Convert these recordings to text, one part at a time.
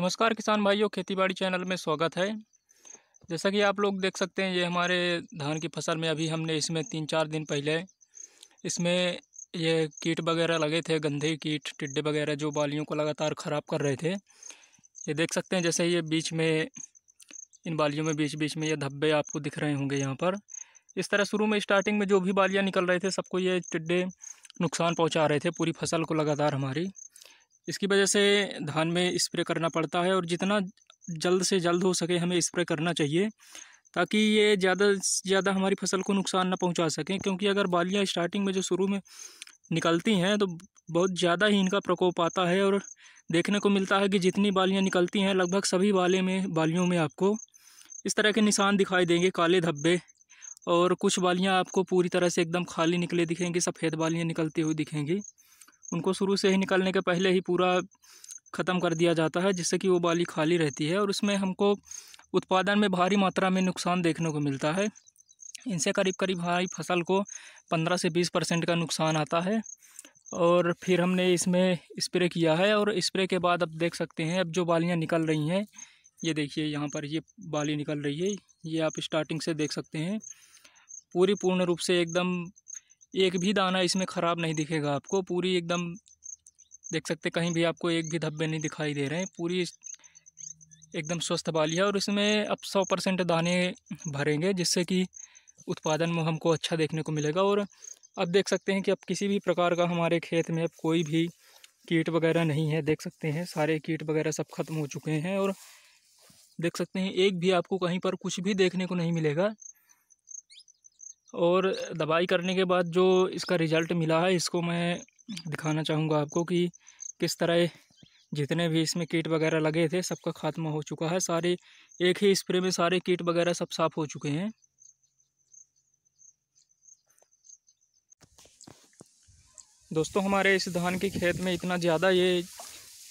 नमस्कार किसान भाइयों खेतीबाड़ी चैनल में स्वागत है जैसा कि आप लोग देख सकते हैं ये हमारे धान की फसल में अभी हमने इसमें तीन चार दिन पहले इसमें ये कीट वगैरह लगे थे गंधे कीट टिड्डे वगैरह जो बालियों को लगातार ख़राब कर रहे थे ये देख सकते हैं जैसे ये बीच में इन बालियों में बीच बीच में ये धब्बे आपको दिख रहे होंगे यहाँ पर इस तरह शुरू में स्टार्टिंग में जो भी बालियाँ निकल रहे थे सबको ये टिड्डे नुकसान पहुँचा रहे थे पूरी फसल को लगातार हमारी इसकी वजह से धान में स्प्रे करना पड़ता है और जितना जल्द से जल्द हो सके हमें स्प्रे करना चाहिए ताकि ये ज़्यादा से ज़्यादा हमारी फसल को नुकसान ना पहुंचा सकें क्योंकि अगर बालियाँ स्टार्टिंग में जो शुरू में निकलती हैं तो बहुत ज़्यादा ही इनका प्रकोप आता है और देखने को मिलता है कि जितनी बालियाँ निकलती हैं लगभग सभी बाले में बालियों में आपको इस तरह के निशान दिखाई देंगे काले धब्बे और कुछ बालियाँ आपको पूरी तरह से एकदम खाली निकले दिखेंगी सफ़ेद बालियाँ निकलती हुई दिखेंगी उनको शुरू से ही निकलने के पहले ही पूरा ख़त्म कर दिया जाता है जिससे कि वो बाली खाली रहती है और उसमें हमको उत्पादन में भारी मात्रा में नुकसान देखने को मिलता है इनसे करीब करीब हमारी फसल को पंद्रह से बीस परसेंट का नुकसान आता है और फिर हमने इसमें स्प्रे किया है और स्प्रे के बाद अब देख सकते हैं अब जो बालियाँ निकल रही हैं ये देखिए यहाँ पर ये बाली निकल रही है ये आप स्टार्टिंग से देख सकते हैं पूरी पूर्ण रूप से एकदम एक भी दाना इसमें ख़राब नहीं दिखेगा आपको पूरी एकदम देख सकते कहीं भी आपको एक भी धब्बे नहीं दिखाई दे रहे हैं पूरी एकदम स्वस्थ बाली है और इसमें अब सौ परसेंट दाने भरेंगे जिससे कि उत्पादन में हमको अच्छा देखने को मिलेगा और अब देख सकते हैं कि अब किसी भी प्रकार का हमारे खेत में अब कोई भी कीट वगैरह नहीं है देख सकते हैं सारे कीट वगैरह सब ख़त्म हो चुके हैं और देख सकते हैं एक भी आपको कहीं पर कुछ भी देखने को नहीं मिलेगा और दवाई करने के बाद जो इसका रिज़ल्ट मिला है इसको मैं दिखाना चाहूँगा आपको कि किस तरह जितने भी इसमें कीट वगैरह लगे थे सबका खात्मा हो चुका है सारे एक ही स्प्रे में सारे कीट वगैरह सब साफ़ हो चुके हैं दोस्तों हमारे इस धान के खेत में इतना ज़्यादा ये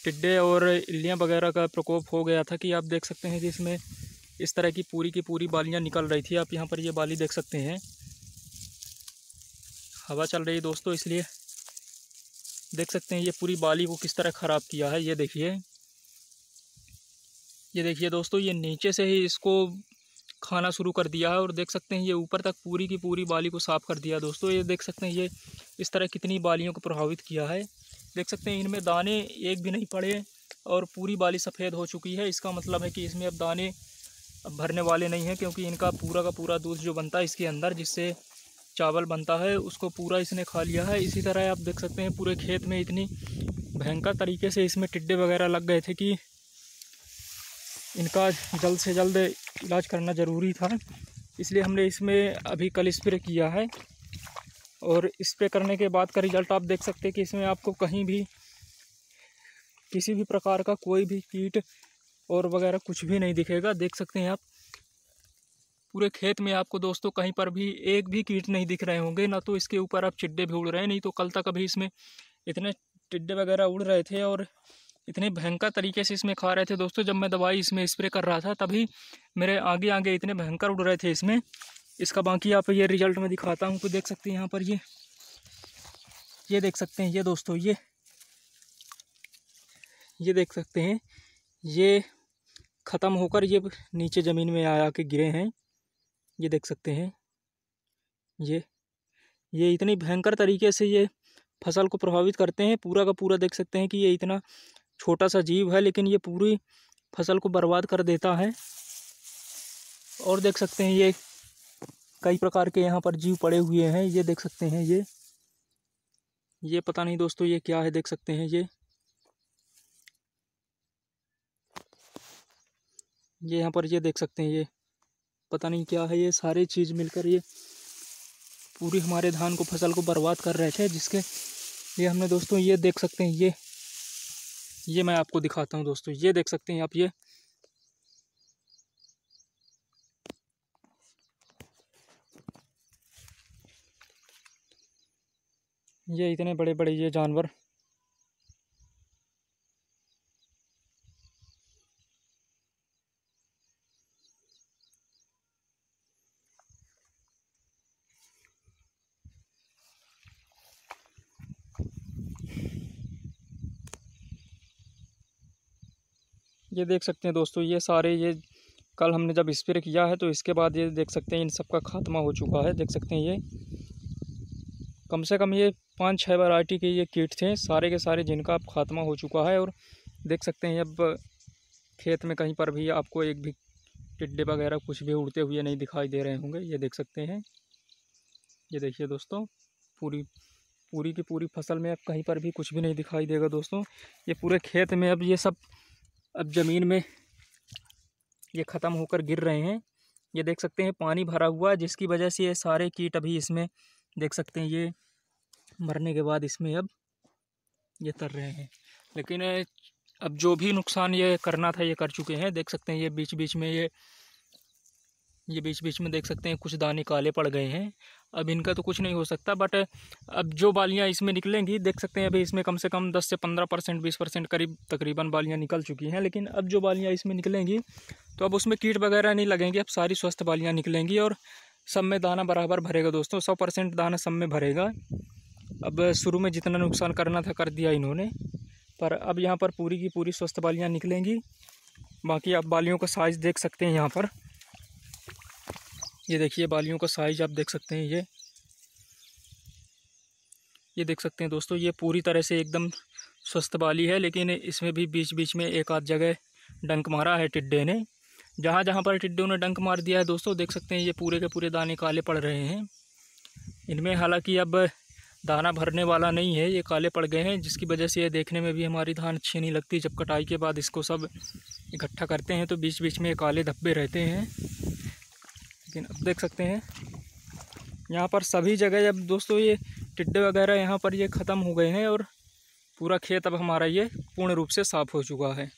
टिड्डे और इल्लियाँ वगैरह का प्रकोप हो गया था कि आप देख सकते हैं कि इसमें इस तरह की पूरी की पूरी बालियाँ निकल रही थी आप यहाँ पर ये बाली देख सकते हैं हवा चल रही है दोस्तों इसलिए देख सकते हैं ये पूरी बाली को किस तरह ख़राब किया है ये देखिए ये देखिए दोस्तों ये नीचे से ही इसको खाना शुरू कर दिया है और देख सकते हैं ये ऊपर तक पूरी की पूरी बाली को साफ़ कर दिया दोस्तों ये देख सकते हैं ये इस तरह कितनी बालियों को प्रभावित किया है देख सकते हैं इनमें दाने एक भी नहीं पड़े और पूरी बाली सफ़ेद हो चुकी है इसका मतलब है कि इसमें अब दाने अब भरने वाले नहीं हैं क्योंकि इनका पूरा का पूरा दूध जो बनता है इसके अंदर जिससे चावल बनता है उसको पूरा इसने खा लिया है इसी तरह आप देख सकते हैं पूरे खेत में इतनी भयंकर तरीके से इसमें टिड्डे वगैरह लग गए थे कि इनका जल्द से जल्द इलाज करना ज़रूरी था इसलिए हमने इसमें अभी कल स्प्रे किया है और इस्प्रे करने के बाद का रिज़ल्ट आप देख सकते हैं कि इसमें आपको कहीं भी किसी भी प्रकार का कोई भी कीट और वगैरह कुछ भी नहीं दिखेगा देख सकते हैं आप पूरे खेत में आपको दोस्तों कहीं पर भी एक भी कीट नहीं दिख रहे होंगे ना तो इसके ऊपर आप चिड्डे भी उड़ रहे हैं नहीं तो कल तक अभी इसमें इतने टिड्डे वगैरह उड़ रहे थे और इतने भयंकर तरीके से इसमें खा रहे थे दोस्तों जब मैं दवाई इसमें स्प्रे कर रहा था तभी मेरे आगे आगे इतने भयंकर उड़ रहे थे इसमें इसका बाकी आप ये रिजल्ट में दिखाता हूँ तो देख सकते हैं यहाँ पर ये ये देख सकते हैं ये दोस्तों ये ये देख सकते हैं ये ख़त्म होकर ये नीचे ज़मीन में आया के गिरे हैं ये देख सकते हैं ये ये इतनी भयंकर तरीके से ये फसल को प्रभावित करते हैं पूरा का पूरा देख सकते हैं कि ये इतना छोटा सा जीव है लेकिन ये पूरी फसल को बर्बाद कर देता है और देख सकते हैं ये कई प्रकार के यहाँ पर जीव पड़े हुए हैं ये देख सकते हैं ये ये पता नहीं दोस्तों ये क्या है देख सकते हैं ये ये यहाँ पर ये देख सकते हैं ये पता नहीं क्या है ये सारी चीज़ मिलकर ये पूरी हमारे धान को फसल को बर्बाद कर रहे थे जिसके ये हमने दोस्तों ये देख सकते हैं ये ये मैं आपको दिखाता हूँ दोस्तों ये देख सकते हैं आप ये ये इतने बड़े बड़े ये जानवर ये देख सकते हैं दोस्तों ये सारे ये कल हमने जब स्प्रे किया है तो इसके बाद ये देख सकते हैं इन सब का खात्मा हो चुका है देख सकते हैं ये कम से कम ये पाँच छः वैरायटी के ये कीट थे सारे के सारे जिनका अब खात्मा हो चुका है और देख सकते हैं अब खेत में कहीं पर भी आपको एक भी टिड्डे वगैरह कुछ भी उड़ते हुए नहीं दिखाई दे रहे होंगे ये देख सकते हैं ये देखिए दोस्तों पूरी पूरी की पूरी फसल में अब कहीं पर भी कुछ भी नहीं दिखाई देगा दोस्तों ये पूरे खेत में अब ये सब अब ज़मीन में ये ख़त्म होकर गिर रहे हैं ये देख सकते हैं पानी भरा हुआ जिसकी वजह से ये सारे कीट अभी इसमें देख सकते हैं ये मरने के बाद इसमें अब ये तर रहे हैं लेकिन अब जो भी नुकसान ये करना था ये कर चुके हैं देख सकते हैं ये बीच बीच में ये ये बीच बीच में देख सकते हैं कुछ दाने काले पड़ गए हैं अब इनका तो कुछ नहीं हो सकता बट अब जो बालियाँ इसमें निकलेंगी देख सकते हैं अभी इसमें कम से कम दस से पंद्रह परसेंट बीस परसेंट करीब तकरीबन बालियाँ निकल चुकी हैं लेकिन अब जो बालियाँ इसमें निकलेंगी तो अब उसमें कीट वगैरह नहीं लगेंगी अब सारी स्वस्थ बालियाँ निकलेंगी और सब में दाना बराबर भरेगा दोस्तों सौ परसेंट दाना सब में भरेगा अब शुरू में जितना नुकसान करना था कर दिया इन्होंने पर अब यहाँ पर पूरी की पूरी स्वस्थ बालियाँ निकलेंगी बाकी आप बालियों का साइज़ देख सकते हैं यहाँ पर ये देखिए बालियों का साइज आप देख सकते हैं ये ये देख सकते हैं दोस्तों ये पूरी तरह से एकदम स्वस्थ बाली है लेकिन इसमें भी बीच बीच में एक आध जगह डंक मारा है टिड्डे ने जहाँ जहाँ पर टिड्डों ने डंक मार दिया है दोस्तों देख सकते हैं ये पूरे के पूरे दाने काले पड़ रहे हैं इनमें हालांकि अब दाना भरने वाला नहीं है ये काले पड़ गए हैं जिसकी वजह से ये देखने में भी हमारी धान अच्छी नहीं लगती जब कटाई के बाद इसको सब इकट्ठा करते हैं तो बीच बीच में काले धब्बे रहते हैं लेकिन अब देख सकते हैं यहाँ पर सभी जगह जब दोस्तों ये टिड्डे वगैरह यहाँ पर ये ख़त्म हो गए हैं और पूरा खेत अब हमारा ये पूर्ण रूप से साफ़ हो चुका है